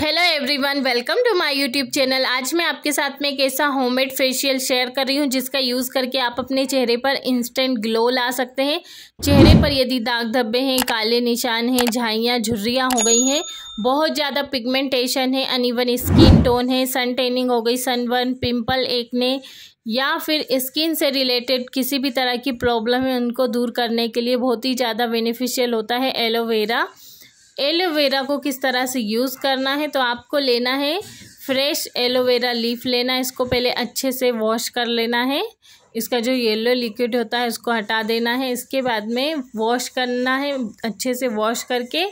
hello everyone welcome to my YouTube channel आज मैं आपके साथ में एक ऐसा होममेड फेशियल शेयर कर रही हूँ जिसका यूज़ करके आप अपने चेहरे पर इंस्टेंट ग्लो ला सकते हैं चेहरे पर यदि दाग धब्बे हैं काले निशान हैं झाइयाँ झुर्रियाँ हो गई हैं बहुत ज़्यादा पिगमेंटेशन है अनइवन स्किन टोन है सन टेनिंग हो गई सनबर्न पिंपल एकने या फिर स्किन से रिलेटेड किसी भी तरह की प्रॉब्लम है उनको दूर करने के लिए बहुत ही ज़्यादा बेनिफिशियल होता है एलोवेरा एलोवेरा को किस तरह से यूज़ करना है तो आपको लेना है फ्रेश एलोवेरा लीफ लेना है इसको पहले अच्छे से वॉश कर लेना है इसका जो येलो लिक्विड होता है उसको हटा देना है इसके बाद में वॉश करना है अच्छे से वॉश करके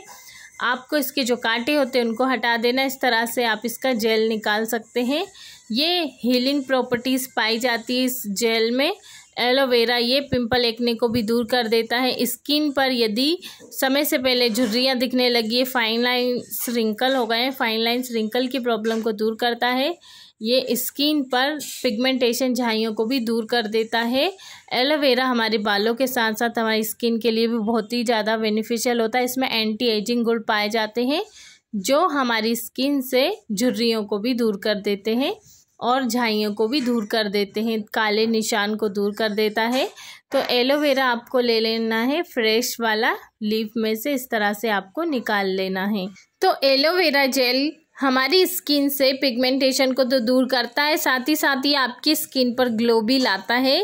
आपको इसके जो कांटे होते हैं उनको हटा देना इस तरह से आप इसका जेल निकाल सकते हैं ये हीलिंग प्रॉपर्टीज़ पाई जाती है इस जेल में एलोवेरा ये पिंपल एक्ने को भी दूर कर देता है स्किन पर यदि समय से पहले झुर्रियाँ दिखने लगी है फाइन लाइन रिंकल हो गए हैं फाइन लाइन रिंकल की प्रॉब्लम को दूर करता है ये स्किन पर पिगमेंटेशन झाइयों को भी दूर कर देता है एलोवेरा हमारे बालों के साथ साथ हमारी स्किन के लिए भी बहुत ही ज़्यादा बेनिफिशियल होता है इसमें एंटी एजिंग गुड़ पाए जाते हैं जो हमारी स्किन से झुर्रियों को भी दूर कर देते हैं और झाइयों को भी दूर कर देते हैं काले निशान को दूर कर देता है तो एलोवेरा आपको ले लेना है फ्रेश वाला लीफ में से इस तरह से आपको निकाल लेना है तो एलोवेरा जेल हमारी स्किन से पिगमेंटेशन को तो दूर करता है साथ ही साथ ही आपकी स्किन पर ग्लो भी लाता है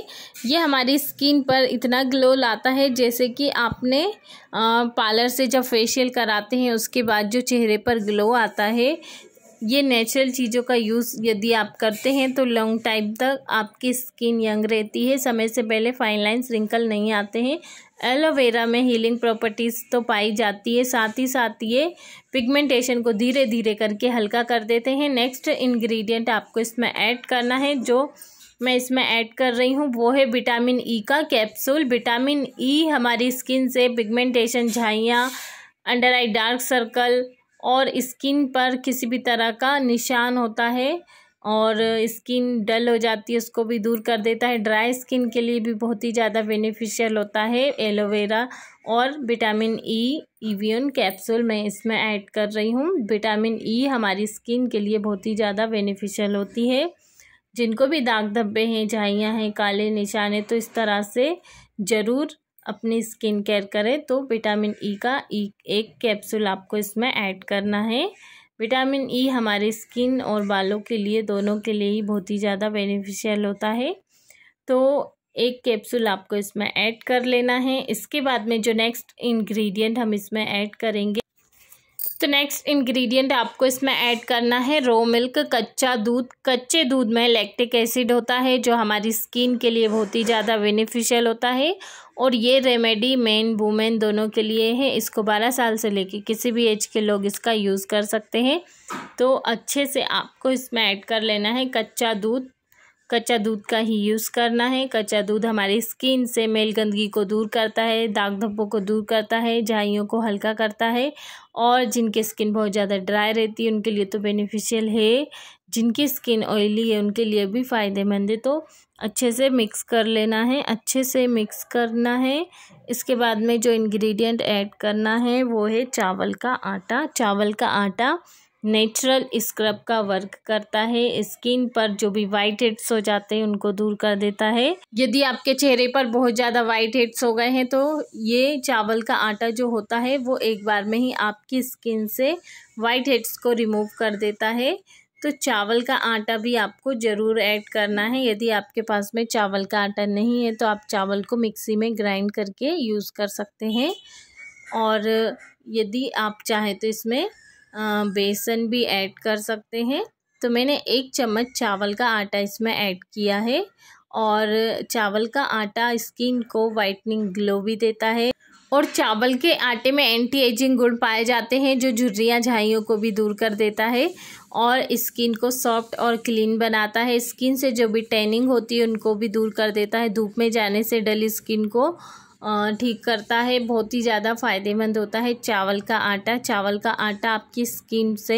ये हमारी स्किन पर इतना ग्लो लाता है जैसे कि आपने पार्लर से जब फेशियल कराते हैं उसके बाद जो चेहरे पर ग्लो आता है ये नेचुरल चीज़ों का यूज़ यदि आप करते हैं तो लॉन्ग टाइम तक आपकी स्किन यंग रहती है समय से पहले फाइन लाइन्स रिंकल नहीं आते हैं एलोवेरा में हीलिंग प्रॉपर्टीज़ तो पाई जाती है साथ ही साथ ये पिगमेंटेशन को धीरे धीरे करके हल्का कर देते हैं नेक्स्ट इन्ग्रीडियंट आपको इसमें ऐड करना है जो मैं इसमें ऐड कर रही हूँ वो है विटामिन ई e का कैप्सूल विटामिन ई e हमारी स्किन से पिगमेंटेशन झाइयाँ अंडर आई डार्क सर्कल और स्किन पर किसी भी तरह का निशान होता है और स्किन डल हो जाती है उसको भी दूर कर देता है ड्राई स्किन के लिए भी बहुत ही ज़्यादा बेनिफिशियल होता है एलोवेरा और विटामिन ई ईवियन कैप्सूल मैं इसमें ऐड कर रही हूँ विटामिन ई e हमारी स्किन के लिए बहुत ही ज़्यादा बेनिफिशियल होती है जिनको भी दाग धब्बे हैं झाइयाँ हैं काले निशान हैं तो इस तरह से ज़रूर अपनी स्किन केयर करें तो विटामिन ई e का ई e, एक कैप्सूल आपको इसमें ऐड करना है विटामिन ई e हमारे स्किन और बालों के लिए दोनों के लिए ही बहुत ही ज़्यादा बेनिफिशियल होता है तो एक कैप्सूल आपको इसमें ऐड कर लेना है इसके बाद में जो नेक्स्ट इंग्रेडिएंट हम इसमें ऐड करेंगे तो नेक्स्ट इंग्रेडिएंट आपको इसमें ऐड करना है रो मिल्क कच्चा दूध कच्चे दूध में लैक्टिक एसिड होता है जो हमारी स्किन के लिए बहुत ही ज़्यादा बेनिफिशियल होता है और ये रेमेडी मेन वुमेन दोनों के लिए है इसको बारह साल से लेके किसी भी एज के लोग इसका यूज़ कर सकते हैं तो अच्छे से आपको इसमें ऐड कर लेना है कच्चा दूध कच्चा दूध का ही यूज़ करना है कच्चा दूध हमारी स्किन से मेल गंदगी को दूर करता है दाग धब्बों को दूर करता है झाइयों को हल्का करता है और जिनकी स्किन बहुत ज़्यादा ड्राई रहती है उनके लिए तो बेनिफिशियल है जिनकी स्किन ऑयली है उनके लिए भी फ़ायदेमंद है तो अच्छे से मिक्स कर लेना है अच्छे से मिक्स करना है इसके बाद में जो इंग्रेडिएंट ऐड करना है वो है चावल का आटा चावल का आटा नेचुरल स्क्रब का वर्क करता है स्किन पर जो भी वाइट हेड्स हो जाते हैं उनको दूर कर देता है यदि आपके चेहरे पर बहुत ज़्यादा वाइट हेड्स हो गए हैं तो ये चावल का आटा जो होता है वो एक बार में ही आपकी स्किन से वाइट हेड्स को रिमूव कर देता है तो चावल का आटा भी आपको ज़रूर ऐड करना है यदि आपके पास में चावल का आटा नहीं है तो आप चावल को मिक्सी में ग्राइंड करके यूज़ कर सकते हैं और यदि आप चाहें तो इसमें बेसन भी ऐड कर सकते हैं तो मैंने एक चम्मच चावल का आटा इसमें ऐड किया है और चावल का आटा स्किन को वाइटनिंग ग्लो भी देता है और चावल के आटे में एंटी एजिंग गुण पाए जाते हैं जो झुर्रियाँ झाइयों को भी दूर कर देता है और स्किन को सॉफ्ट और क्लीन बनाता है स्किन से जो भी टैनिंग होती है उनको भी दूर कर देता है धूप में जाने से डल स्किन को ठीक करता है बहुत ही ज़्यादा फ़ायदेमंद होता है चावल का आटा चावल का आटा आपकी स्किन से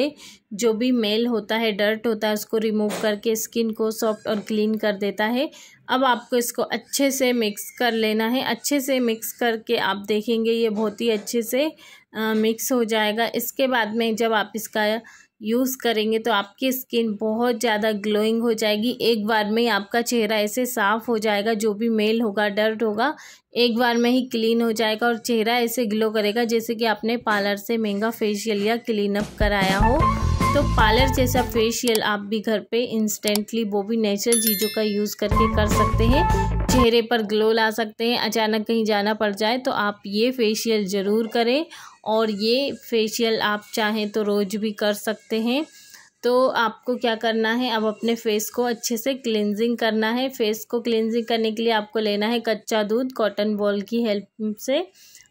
जो भी मेल होता है डर्ट होता है उसको रिमूव करके स्किन को सॉफ्ट और क्लीन कर देता है अब आपको इसको अच्छे से मिक्स कर लेना है अच्छे से मिक्स करके आप देखेंगे ये बहुत ही अच्छे से आ, मिक्स हो जाएगा इसके बाद में जब आप इसका यूज़ करेंगे तो आपकी स्किन बहुत ज़्यादा ग्लोइंग हो जाएगी एक बार में ही आपका चेहरा ऐसे साफ़ हो जाएगा जो भी मेल होगा डर्ट होगा एक बार में ही क्लीन हो जाएगा और चेहरा ऐसे ग्लो करेगा जैसे कि आपने पार्लर से महंगा फेशियल या क्लीन अप कराया हो तो पार्लर जैसा फेशियल आप भी घर पे इंस्टेंटली वो भी नेचुरल चीज़ों का यूज़ करके कर सकते हैं चेहरे पर ग्लो ला सकते हैं अचानक कहीं जाना पड़ जाए तो आप ये फेशियल ज़रूर करें और ये फेशियल आप चाहें तो रोज़ भी कर सकते हैं तो आपको क्या करना है अब अपने फेस को अच्छे से क्लिनजिंग करना है फेस को क्लिनजिंग करने के लिए आपको लेना है कच्चा दूध कॉटन बॉल की हेल्प से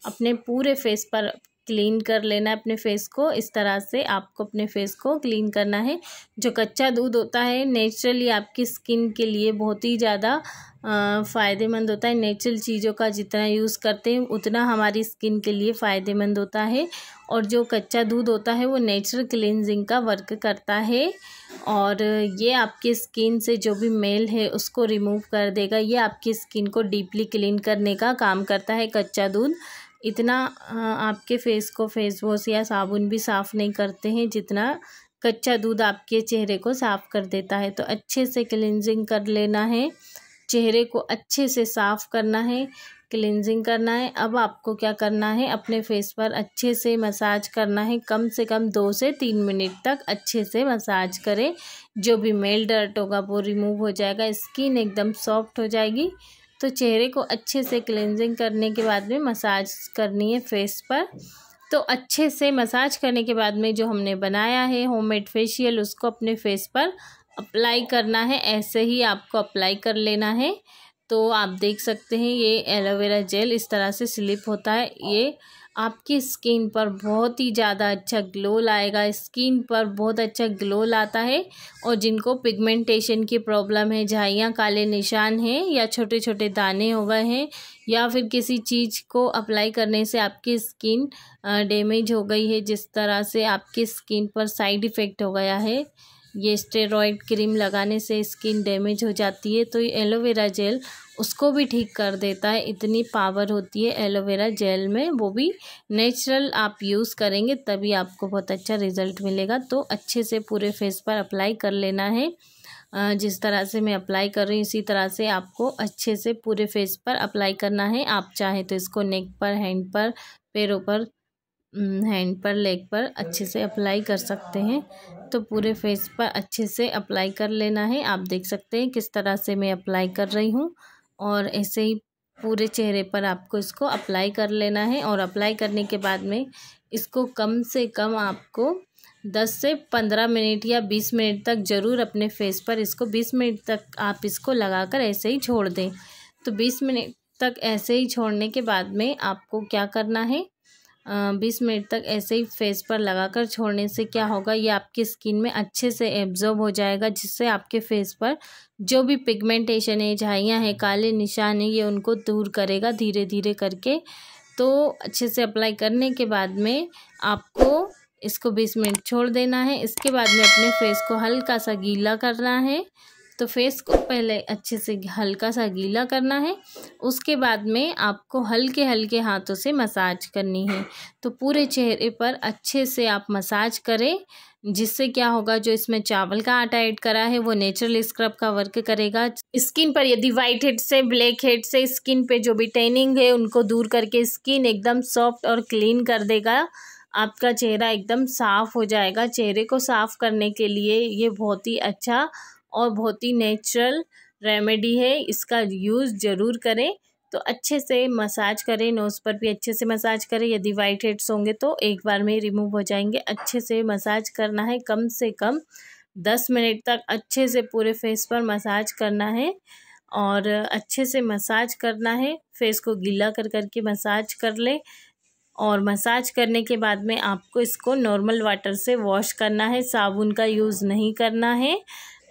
अपने पूरे फेस पर क्लीन कर लेना है अपने फेस को इस तरह से आपको अपने फेस को क्लीन करना है जो कच्चा दूध होता है नेचुरली आपकी स्किन के लिए बहुत ही ज़्यादा फ़ायदेमंद होता है नेचुरल चीज़ों का जितना यूज़ करते हैं उतना हमारी स्किन के लिए फ़ायदेमंद होता है और जो कच्चा दूध होता है वो नेचुरल क्लिनजिंग का वर्क करता है और ये आपकी स्किन से जो भी मेल है उसको रिमूव कर देगा ये आपकी स्किन को डीपली क्लीन करने का काम करता है कच्चा दूध इतना आपके फेस को फेस वॉश या साबुन भी साफ़ नहीं करते हैं जितना कच्चा दूध आपके चेहरे को साफ़ कर देता है तो अच्छे से क्लिनजिंग कर लेना है चेहरे को अच्छे से साफ़ करना है क्लिनजिंग करना है अब आपको क्या करना है अपने फेस पर अच्छे से मसाज करना है कम से कम दो से तीन मिनट तक अच्छे से मसाज करें जो भी मेल डर्ट होगा वो रिमूव हो जाएगा स्किन एकदम सॉफ्ट हो जाएगी तो चेहरे को अच्छे से क्लेंजिंग करने के बाद में मसाज करनी है फेस पर तो अच्छे से मसाज करने के बाद में जो हमने बनाया है होममेड फेशियल उसको अपने फेस पर अप्लाई करना है ऐसे ही आपको अप्लाई कर लेना है तो आप देख सकते हैं ये एलोवेरा जेल इस तरह से स्लिप होता है ये आपकी स्किन पर बहुत ही ज़्यादा अच्छा ग्लो लाएगा स्किन पर बहुत अच्छा ग्लो लाता है और जिनको पिगमेंटेशन की प्रॉब्लम है झाइयाँ काले निशान हैं या छोटे छोटे दाने हो गए हैं या फिर किसी चीज़ को अप्लाई करने से आपकी स्किन डैमेज हो गई है जिस तरह से आपकी स्किन पर साइड इफ़ेक्ट हो गया है ये स्टेरॉइड क्रीम लगाने से स्किन डैमेज हो जाती है तो ये एलोवेरा जेल उसको भी ठीक कर देता है इतनी पावर होती है एलोवेरा जेल में वो भी नेचुरल आप यूज़ करेंगे तभी आपको बहुत अच्छा रिजल्ट मिलेगा तो अच्छे से पूरे फेस पर अप्लाई कर लेना है जिस तरह से मैं अप्लाई कर रही हूँ इसी तरह से आपको अच्छे से पूरे फेस पर अप्लाई करना है आप चाहें तो इसको नेक पर हैंड पर पैरों पर हैंड पर लेग पर अच्छे से अप्लाई कर सकते हैं तो पूरे फेस पर अच्छे से अप्लाई कर लेना है आप देख सकते हैं किस तरह से मैं अप्लाई कर रही हूँ और ऐसे ही पूरे चेहरे पर आपको इसको अप्लाई कर लेना है और अप्लाई करने के बाद में इसको कम से कम आपको दस से पंद्रह मिनट या बीस मिनट तक ज़रूर अपने फेस पर इसको बीस मिनट तक आप इसको लगाकर ऐसे ही छोड़ दें तो बीस मिनट तक ऐसे ही छोड़ने के बाद में आपको क्या करना है बीस मिनट तक ऐसे ही फेस पर लगाकर छोड़ने से क्या होगा ये आपकी स्किन में अच्छे से एब्जॉर्ब हो जाएगा जिससे आपके फेस पर जो भी पिगमेंटेशन है झाइयाँ हैं काले निशान हैं ये उनको दूर करेगा धीरे धीरे करके तो अच्छे से अप्लाई करने के बाद में आपको इसको बीस मिनट छोड़ देना है इसके बाद में अपने फेस को हल्का सा गीला करना है तो फेस को पहले अच्छे से हल्का सा गीला करना है उसके बाद में आपको हल्के हल्के हाथों से मसाज करनी है तो पूरे चेहरे पर अच्छे से आप मसाज करें जिससे क्या होगा जो इसमें चावल का आटा ऐड करा है वो नेचुरल स्क्रब का वर्क करेगा स्किन पर यदि वाइट हेड से ब्लैक हेड से स्किन पे जो भी टेनिंग है उनको दूर करके स्किन एकदम सॉफ्ट और क्लीन कर देगा आपका चेहरा एकदम साफ़ हो जाएगा चेहरे को साफ़ करने के लिए ये बहुत ही अच्छा और बहुत ही नेचुरल रेमेडी है इसका यूज़ ज़रूर करें तो अच्छे से मसाज करें नोज़ पर भी अच्छे से मसाज करें यदि वाइट हेड्स होंगे तो एक बार में रिमूव हो जाएंगे अच्छे से मसाज करना है कम से कम दस मिनट तक अच्छे से पूरे फेस पर मसाज करना है और अच्छे से मसाज करना है फेस को गीला कर करके मसाज कर लें और मसाज करने के बाद में आपको इसको नॉर्मल वाटर से वॉश करना है साबुन का यूज़ नहीं करना है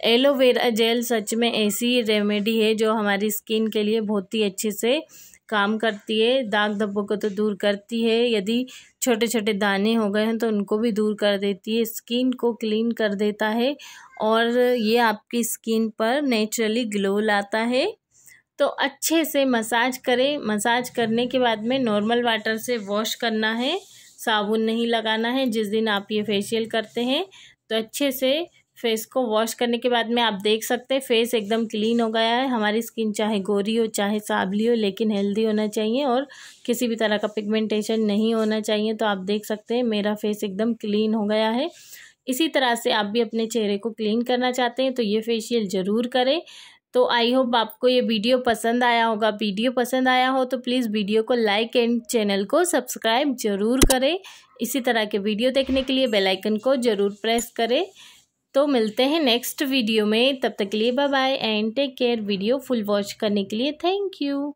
एलोवेरा जेल सच में ऐसी रेमेडी है जो हमारी स्किन के लिए बहुत ही अच्छे से काम करती है दाग धब्बों को तो दूर करती है यदि छोटे छोटे दाने हो गए हैं तो उनको भी दूर कर देती है स्किन को क्लीन कर देता है और ये आपकी स्किन पर नेचुरली ग्लो लाता है तो अच्छे से मसाज करें मसाज करने के बाद में नॉर्मल वाटर से वॉश करना है साबुन नहीं लगाना है जिस दिन आप ये फेशियल करते हैं तो अच्छे से फेस को वॉश करने के बाद में आप देख सकते हैं फेस एकदम क्लीन हो गया है हमारी स्किन चाहे गोरी हो चाहे साबली हो लेकिन हेल्दी होना चाहिए और किसी भी तरह का पिगमेंटेशन नहीं होना चाहिए तो आप देख सकते हैं मेरा फेस एकदम क्लीन हो गया है इसी तरह से आप भी अपने चेहरे को क्लीन करना चाहते हैं तो ये फेशियल ज़रूर करें तो आई होप आपको ये वीडियो पसंद आया होगा वीडियो पसंद आया हो तो प्लीज़ वीडियो को लाइक एंड चैनल को सब्सक्राइब जरूर करें इसी तरह के वीडियो देखने के लिए बेल आइकन को ज़रूर प्रेस करें तो मिलते हैं नेक्स्ट वीडियो में तब तक के लिए bye bye and take care video full watch करने के लिए थैंक यू